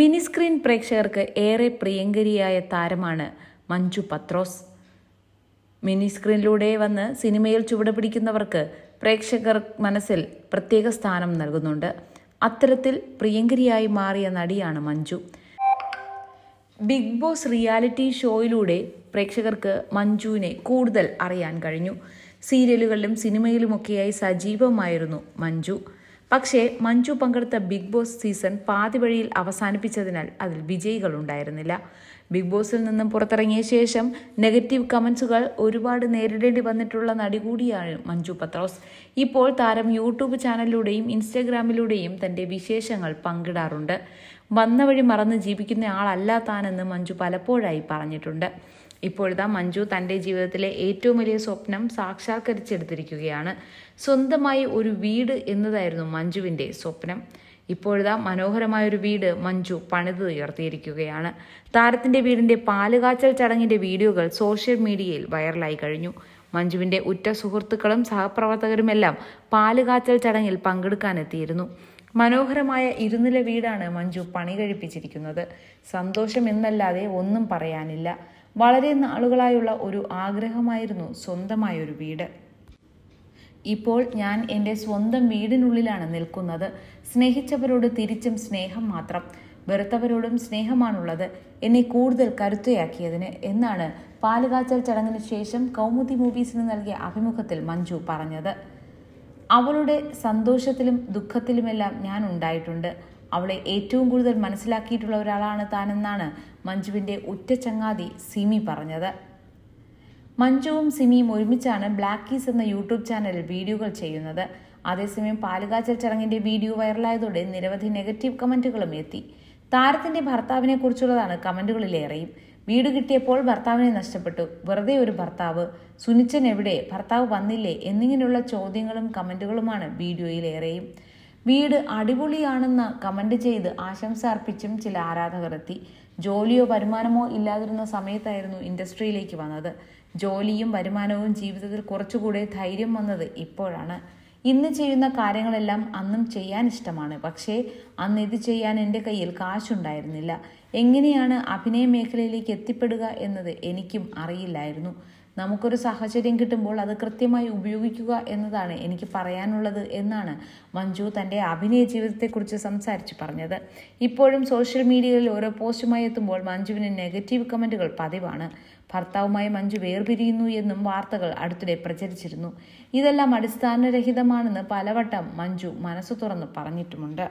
mini screen പ്രേക്ഷകർക്ക് ഏറെ പ്രിയങ്കരിയായ താരമാണ് മഞ്ജു പത്രോസ് മിനിസ്ക്രീനിലൂടെ വന്ന് സിനിമയിൽ ചുവട് പിടിക്കുന്നവർക്ക് പ്രേക്ഷകർ മനസ്സിൽ പ്രത്യേക സ്ഥാനം നൽകുന്നുണ്ട് അത്തരത്തിൽ പ്രിയങ്കരിയായി മാറിയ നടിയാണ് മഞ്ജു ബിഗ് ബോസ് റിയാലിറ്റി ഷോയിലൂടെ പ്രേക്ഷകർക്ക് മഞ്ജുവിനെ കൂടുതൽ അറിയാൻ കഴിഞ്ഞു സീരിയലുകളിലും സിനിമയിലുമൊക്കെയായി സജീവമായിരുന്നു മഞ്ജു പക്ഷേ മഞ്ജു പങ്കെടുത്ത ബിഗ് ബോസ് സീസൺ പാതിവഴിയിൽ അവസാനിപ്പിച്ചതിനാൽ അതിൽ വിജയികൾ ഉണ്ടായിരുന്നില്ല ബിഗ് ബോസിൽ നിന്നും പുറത്തിറങ്ങിയ ശേഷം നെഗറ്റീവ് കമൻസുകൾ ഒരുപാട് നേരിടേണ്ടി വന്നിട്ടുള്ള നടി കൂടിയാണ് മഞ്ജു പത്രോസ് ഇപ്പോൾ താരം യൂട്യൂബ് ചാനലിലൂടെയും ഇൻസ്റ്റഗ്രാമിലൂടെയും തൻ്റെ വിശേഷങ്ങൾ പങ്കിടാറുണ്ട് വന്ന വഴി മറന്ന് ജീവിക്കുന്ന ആളല്ല താനെന്ന് മഞ്ജു പലപ്പോഴായി പറഞ്ഞിട്ടുണ്ട് ഇപ്പോഴിതാ മഞ്ജു തൻ്റെ ജീവിതത്തിലെ ഏറ്റവും വലിയ സ്വപ്നം സാക്ഷാത്കരിച്ചെടുത്തിരിക്കുകയാണ് സ്വന്തമായി ഒരു വീട് എന്നതായിരുന്നു മഞ്ജുവിൻ്റെ സ്വപ്നം ഇപ്പോഴിതാ മനോഹരമായ ഒരു വീട് മഞ്ജു പണിത് ഉയർത്തിയിരിക്കുകയാണ് താരത്തിൻ്റെ വീടിൻ്റെ പാലുകാച്ചൽ ചടങ്ങിൻ്റെ വീഡിയോകൾ സോഷ്യൽ മീഡിയയിൽ വൈറലായി കഴിഞ്ഞു മഞ്ജുവിൻ്റെ ഉറ്റ സുഹൃത്തുക്കളും സഹപ്രവർത്തകരുമെല്ലാം പാലുകാച്ചൽ ചടങ്ങിൽ പങ്കെടുക്കാനെത്തിയിരുന്നു മനോഹരമായ ഇരുനില വീടാണ് മഞ്ജു പണി കഴിപ്പിച്ചിരിക്കുന്നത് സന്തോഷം എന്നല്ലാതെ ഒന്നും പറയാനില്ല വളരെ നാളുകളായുള്ള ഒരു ആഗ്രഹമായിരുന്നു സ്വന്തമായൊരു വീട് ഇപ്പോൾ ഞാൻ എൻ്റെ സ്വന്തം വീടിനുള്ളിലാണ് നിൽക്കുന്നത് സ്നേഹിച്ചവരോട് തിരിച്ചും സ്നേഹം മാത്രം വെറുത്തവരോടും സ്നേഹമാണുള്ളത് എന്നെ കൂടുതൽ കരുത്തയാക്കിയതിന് എന്നാണ് പാലുകാച്ചൽ ചടങ്ങിന് ശേഷം കൗമുദി മൂവീസിന് നൽകിയ അഭിമുഖത്തിൽ മഞ്ജു പറഞ്ഞത് അവളുടെ സന്തോഷത്തിലും ദുഃഖത്തിലുമെല്ലാം ഞാൻ ഉണ്ടായിട്ടുണ്ട് അവളെ ഏറ്റവും കൂടുതൽ മനസ്സിലാക്കിയിട്ടുള്ള ഒരാളാണ് താനെന്നാണ് മഞ്ജുവിൻ്റെ ഉറ്റ ചങ്ങാതി സിമി പറഞ്ഞത് മഞ്ജുവും സിമിയും ഒരുമിച്ചാണ് കീസ് എന്ന യൂട്യൂബ് ചാനലിൽ വീഡിയോകൾ ചെയ്യുന്നത് അതേസമയം പാലുകാച്ചൽ ചടങ്ങിന്റെ വീഡിയോ വൈറലായതോടെ നിരവധി നെഗറ്റീവ് കമന്റുകളും എത്തി താരത്തിന്റെ ഭർത്താവിനെ കുറിച്ചുള്ളതാണ് കമന്റുകളിലേറെയും വീട് കിട്ടിയപ്പോൾ ഭർത്താവിനെ നഷ്ടപ്പെട്ടു വെറുതെ ഒരു ഭർത്താവ് സുനിച്ചൻ എവിടെ ഭർത്താവ് വന്നില്ലേ എന്നിങ്ങനെയുള്ള ചോദ്യങ്ങളും കമന്റുകളുമാണ് വീഡിയോയിലേറെയും വീട് അടിപൊളിയാണെന്ന് കമന്റ് ചെയ്ത് ആശംസ അർപ്പിച്ചും ചില എത്തി ജോലിയോ വരുമാനമോ ഇല്ലാതിരുന്ന സമയത്തായിരുന്നു ഇൻഡസ്ട്രിയിലേക്ക് വന്നത് ജോലിയും വരുമാനവും ജീവിതത്തിൽ കുറച്ചുകൂടെ ധൈര്യം വന്നത് ഇപ്പോഴാണ് ഇന്ന് ചെയ്യുന്ന കാര്യങ്ങളെല്ലാം അന്നും ചെയ്യാൻ ഇഷ്ടമാണ് പക്ഷേ അന്ന് ഇത് ചെയ്യാൻ എൻ്റെ കയ്യിൽ കാശുണ്ടായിരുന്നില്ല എങ്ങനെയാണ് അഭിനയ മേഖലയിലേക്ക് എത്തിപ്പെടുക എന്നത് എനിക്കും അറിയില്ലായിരുന്നു നമുക്കൊരു സാഹചര്യം കിട്ടുമ്പോൾ അത് കൃത്യമായി ഉപയോഗിക്കുക എന്നതാണ് എനിക്ക് പറയാനുള്ളത് എന്നാണ് മഞ്ജു തൻ്റെ അഭിനയ ജീവിതത്തെക്കുറിച്ച് സംസാരിച്ചു പറഞ്ഞത് ഇപ്പോഴും സോഷ്യൽ മീഡിയയിൽ ഓരോ പോസ്റ്റുമായി എത്തുമ്പോൾ മഞ്ജുവിന് നെഗറ്റീവ് കമൻറ്റുകൾ പതിവാണ് ഭർത്താവുമായി മഞ്ജു വേർപിരിയുന്നു എന്നും വാർത്തകൾ അടുത്തിടെ പ്രചരിച്ചിരുന്നു ഇതെല്ലാം അടിസ്ഥാനരഹിതമാണെന്ന് പലവട്ടം മഞ്ജു മനസ്സു തുറന്ന് പറഞ്ഞിട്ടുമുണ്ട്